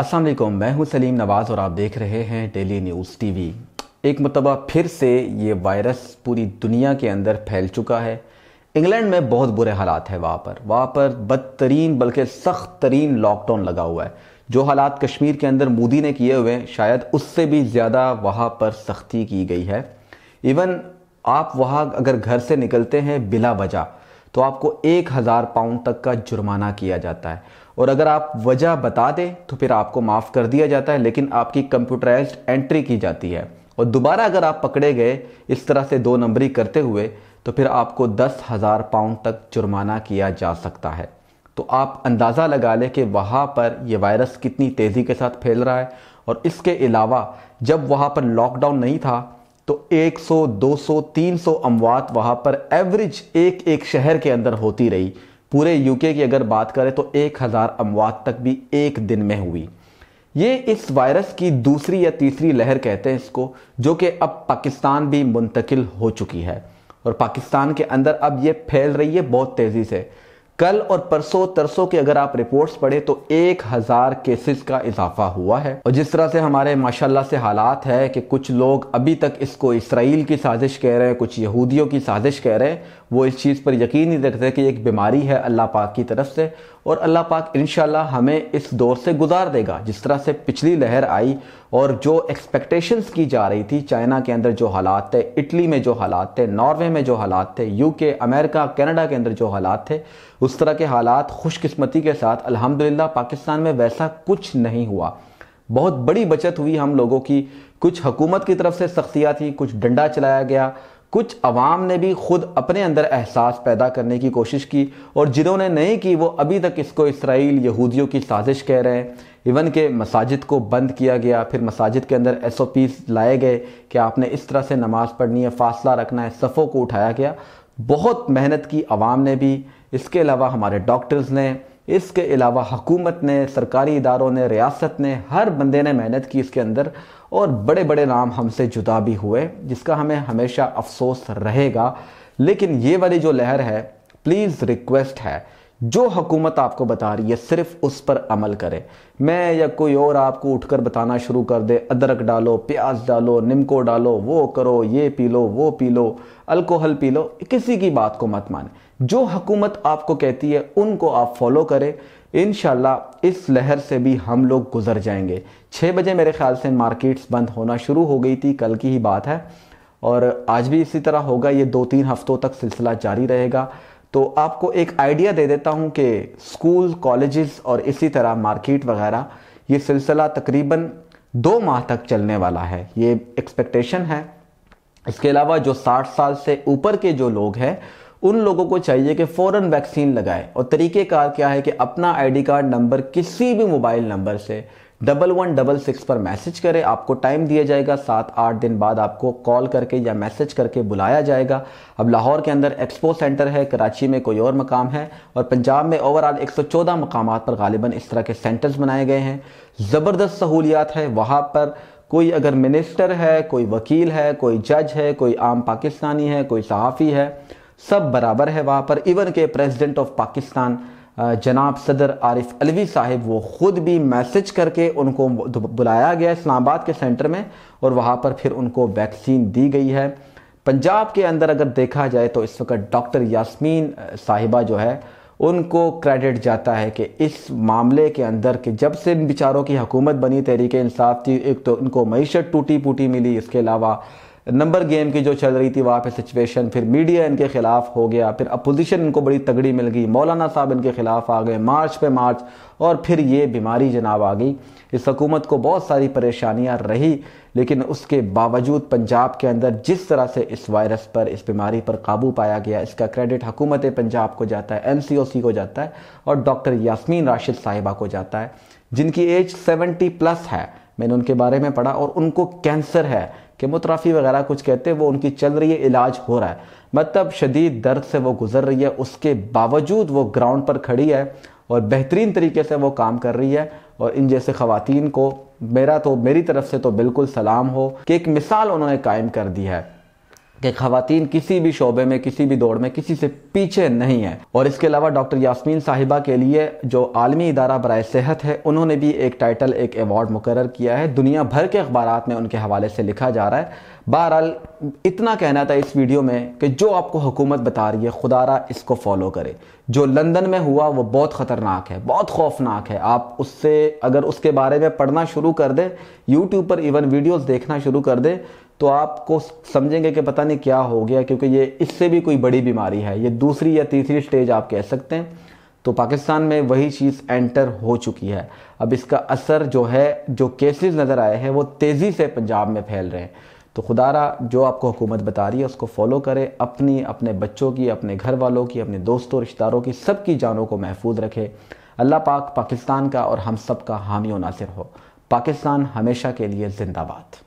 असलम मैं हूं सलीम नवाज़ और आप देख रहे हैं डेली न्यूज़ टीवी एक मरतबा फिर से ये वायरस पूरी दुनिया के अंदर फैल चुका है इंग्लैंड में बहुत बुरे हालात है वहाँ पर वहाँ पर बदतरीन बल्कि सख्त तरीन लॉकडाउन लगा हुआ है जो हालात कश्मीर के अंदर मोदी ने किए हुए हैं शायद उससे भी ज़्यादा वहाँ पर सख्ती की गई है इवन आप वहाँ अगर घर से निकलते हैं बिला वजह तो आपको एक हज़ार पाउंड तक का जुर्माना किया जाता है और अगर आप वजह बता दें तो फिर आपको माफ़ कर दिया जाता है लेकिन आपकी कंप्यूटराइज एंट्री की जाती है और दोबारा अगर आप पकड़े गए इस तरह से दो नंबरी करते हुए तो फिर आपको दस हज़ार पाउंड तक जुर्माना किया जा सकता है तो आप अंदाज़ा लगा लें कि वहाँ पर यह वायरस कितनी तेज़ी के साथ फैल रहा है और इसके अलावा जब वहाँ पर लॉकडाउन नहीं था तो 100, 200, 300 अमवात वहाँ पर एवरेज एक एक शहर के अंदर होती रही पूरे यूके की अगर बात करें तो 1000 अमवात तक भी एक दिन में हुई ये इस वायरस की दूसरी या तीसरी लहर कहते हैं इसको जो कि अब पाकिस्तान भी मुंतकिल हो चुकी है और पाकिस्तान के अंदर अब ये फैल रही है बहुत तेज़ी से कल और परसों तरसों के अगर आप रिपोर्ट्स पढ़े तो एक हज़ार केसेस का इजाफा हुआ है और जिस तरह से हमारे माशाल्लाह से हालात है कि कुछ लोग अभी तक इसको इसराइल की साजिश कह रहे हैं कुछ यहूदियों की साजिश कह रहे हैं वो इस चीज़ पर यकीन नहीं रखते कि एक बीमारी है अल्लाह पाक की तरफ से और अल्लाह पाक इन हमें इस दौर से गुजार देगा जिस तरह से पिछली लहर आई और जो एक्सपेक्टेशंस की जा रही थी चाइना के अंदर जो हालात थे इटली में जो हालात थे नॉर्वे में जो हालात थे यूके अमेरिका कनाडा के अंदर जो हालात थे उस तरह के हालात खुशकस्मती के साथ अल्हम्दुलिल्लाह पाकिस्तान में वैसा कुछ नहीं हुआ बहुत बड़ी बचत हुई हम लोगों की कुछ हुकूमत की तरफ से सख्तियाँ थी कुछ डंडा चलाया गया कुछ अवाम ने भी खुद अपने अंदर एहसास पैदा करने की कोशिश की और जिन्होंने नहीं की वो अभी तक इसको इसराइल यहूदियों की साजिश कह रहे हैं इवन के मसाजिद को बंद किया गया फिर मसाजिद के अंदर एस ओ पीस लाए गए कि आपने इस तरह से नमाज़ पढ़नी है फासला रखना है सफ़ों को उठाया गया बहुत मेहनत की अवाम ने भी इसके अलावा हमारे डॉक्टर्स ने इसके अलावा हुकूमत ने सरकारी इदारों ने रियासत ने हर बंदे ने मेहनत की इसके अंदर और बड़े बड़े नाम हमसे जुदा भी हुए जिसका हमें हमेशा अफसोस रहेगा लेकिन ये वाली जो लहर है प्लीज़ रिक्वेस्ट है जो हुकूमत आपको बता रही है सिर्फ उस पर अमल करें मैं या कोई और आपको उठकर बताना शुरू कर दे अदरक डालो प्याज डालो निमको डालो वो करो ये पी लो वो पी लो अल्कोहल पी लो किसी की बात को मत माने जो हुकूमत आपको कहती है उनको आप फॉलो करें इन इस लहर से भी हम लोग गुजर जाएंगे छः बजे मेरे ख्याल से मार्केट्स बंद होना शुरू हो गई थी कल की ही बात है और आज भी इसी तरह होगा ये दो तीन हफ्तों तक सिलसिला जारी रहेगा तो आपको एक आइडिया दे देता हूँ कि स्कूल कॉलेजेस और इसी तरह मार्केट वगैरह ये सिलसिला तकरीबन दो माह तक चलने वाला है ये एक्सपेक्टेशन है इसके अलावा जो 60 साल से ऊपर के जो लोग हैं उन लोगों को चाहिए कि फ़ौर वैक्सीन लगाए और तरीक़ेकार क्या है कि अपना आईडी कार्ड नंबर किसी भी मोबाइल नंबर से डबल वन डबल सिक्स पर मैसेज करें आपको टाइम दिया जाएगा सात आठ दिन बाद आपको कॉल करके या मैसेज करके बुलाया जाएगा अब लाहौर के अंदर एक्सपो सेंटर है कराची में कोई और मकाम है और पंजाब में ओवरऑल एक सौ चौदह मकाम पर गालिबा इस तरह के सेंटर्स बनाए गए हैं ज़बरदस्त सहूलियात है वहाँ पर कोई अगर मिनिस्टर है कोई वकील है कोई जज है कोई आम पाकिस्तानी है कोई सहाफ़ी है सब बराबर है वहाँ पर इवन के प्रेसिडेंट ऑफ पाकिस्तान जनाब सदर आरिफ अलवी साहिब वो ख़ुद भी मैसेज करके उनको बुलाया गया इस्लामाबाद के सेंटर में और वहाँ पर फिर उनको वैक्सीन दी गई है पंजाब के अंदर अगर देखा जाए तो इस वक्त डॉक्टर यास्मीन साहिबा जो है उनको क्रेडिट जाता है कि इस मामले के अंदर कि जब से इन बेचारों की हुकूमत बनी तहरीक इंसाफ थी एक तो उनको मीशत टूटी फूटी मिली इसके अलावा नंबर गेम की जो चल रही थी वहाँ पे सिचुएशन फिर मीडिया इनके ख़िलाफ़ हो गया फिर अपोजिशन इनको बड़ी तगड़ी मिल गई मौलाना साहब इनके ख़िलाफ़ आ गए मार्च पे मार्च और फिर ये बीमारी जनाब आ गई इस हकूमत को बहुत सारी परेशानियाँ रही लेकिन उसके बावजूद पंजाब के अंदर जिस तरह से इस वायरस पर इस बीमारी पर काबू पाया गया इसका क्रेडिट हकूमत पंजाब को जाता है एम को जाता है और डॉक्टर यासमीन राशिद साहिबा को जाता है जिनकी एज सेवेंटी प्लस है मैंने उनके बारे में पढ़ा और उनको कैंसर है कीमोथ्राफी वगैरह कुछ कहते हैं वो उनकी चल रही है इलाज हो रहा है मतलब शदीद दर्द से वो गुजर रही है उसके बावजूद वो ग्राउंड पर खड़ी है और बेहतरीन तरीके से वो काम कर रही है और इन जैसे ख़वातीन को मेरा तो मेरी तरफ से तो बिल्कुल सलाम हो कि एक मिसाल उन्होंने कायम कर दी है कि खातन किसी भी शोबे में किसी भी दौड़ में किसी से पीछे नहीं है और इसके अलावा डॉक्टर यासमीन साहिबा के लिए जो आलमी इदारा बरए सेहत है उन्होंने भी एक टाइटल एक अवार्ड मुकर किया है दुनिया भर के अखबार में उनके हवाले से लिखा जा रहा है बहरहाल इतना कहना था इस वीडियो में कि जो आपको हुकूमत बता रही है खुदारा इसको फॉलो करे जो लंदन में हुआ वो बहुत ख़तरनाक है बहुत खौफनाक है आप उससे अगर उसके बारे में पढ़ना शुरू कर दें यूट्यूब पर इवन वीडियोस देखना शुरू कर दें तो आपको समझेंगे कि पता नहीं क्या हो गया क्योंकि ये इससे भी कोई बड़ी बीमारी है ये दूसरी या तीसरी स्टेज आप कह सकते हैं तो पाकिस्तान में वही चीज़ एंटर हो चुकी है अब इसका असर जो है जो केसेस नज़र आए हैं वो तेज़ी से पंजाब में फैल रहे हैं तो खुदारा जो आपको हुकूमत बता रही है उसको फॉलो करें अपनी अपने बच्चों की अपने घर वालों की अपने दोस्तों रिश्तेदारों की सबकी जानों को महफूज रखे अल्लाह पाक पाकिस्तान का और हम सब का हामी नासिर हो पाकिस्तान हमेशा के लिए जिंदाबाद